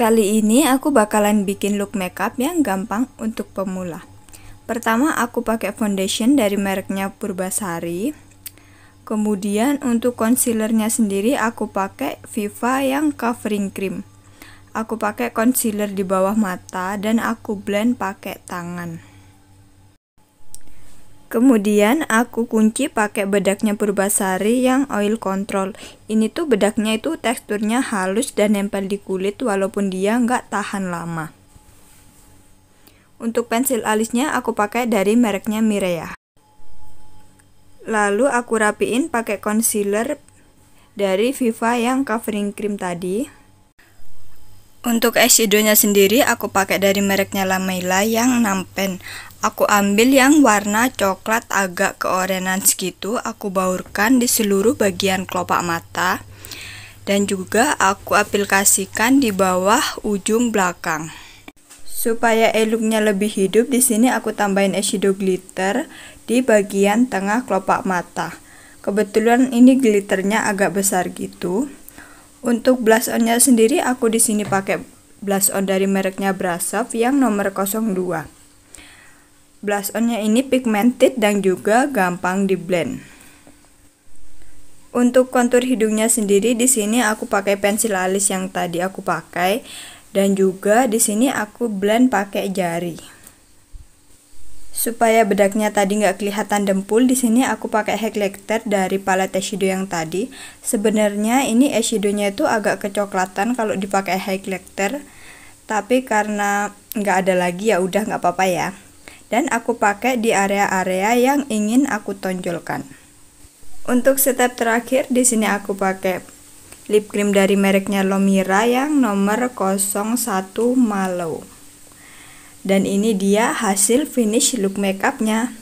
Kali ini aku bakalan bikin look makeup yang gampang untuk pemula. Pertama aku pakai foundation dari mereknya Purbasari. Kemudian untuk concealernya sendiri aku pakai Viva yang covering cream. Aku pakai concealer di bawah mata dan aku blend pakai tangan. Kemudian aku kunci pakai bedaknya Purbasari yang oil control. Ini tuh bedaknya itu teksturnya halus dan nempel di kulit walaupun dia nggak tahan lama. Untuk pensil alisnya aku pakai dari mereknya Mireya. Lalu aku rapiin pakai concealer dari Viva yang covering cream tadi. Untuk eyeshadownya sendiri aku pakai dari mereknya Lamela yang Nampen. Aku ambil yang warna coklat agak keorenan segitu, aku baurkan di seluruh bagian kelopak mata dan juga aku aplikasikan di bawah ujung belakang. Supaya eluknya lebih hidup, di sini aku tambahin eyeshadow glitter di bagian tengah kelopak mata. Kebetulan ini glitternya agak besar gitu. Untuk blush onnya sendiri aku di sini pakai blush on dari mereknya Brasov yang nomor 02. Blush onnya ini pigmented dan juga gampang di blend. Untuk kontur hidungnya sendiri di sini aku pakai pensil alis yang tadi aku pakai dan juga di sini aku blend pakai jari. Supaya bedaknya tadi nggak kelihatan dempul, di sini aku pakai highlighter dari palet eyeshadow yang tadi. Sebenarnya ini eyeshadownya itu agak kecoklatan kalau dipakai highlighter, tapi karena nggak ada lagi ya udah nggak apa-apa ya dan aku pakai di area-area yang ingin aku tonjolkan. Untuk step terakhir di sini aku pakai lip cream dari mereknya Lomira yang nomor 01 Malo. Dan ini dia hasil finish look makeupnya.